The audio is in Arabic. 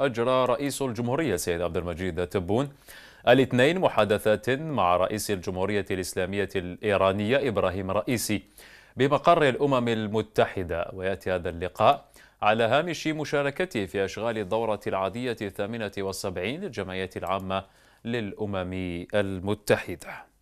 أجرى رئيس الجمهورية سيد عبد المجيد تبون الاثنين محادثات مع رئيس الجمهورية الإسلامية الإيرانية إبراهيم رئيسي بمقر الأمم المتحدة ويأتي هذا اللقاء على هامش مشاركته في أشغال الدورة العادية الثامنة والسبعين للجمعية العامة للأمم المتحدة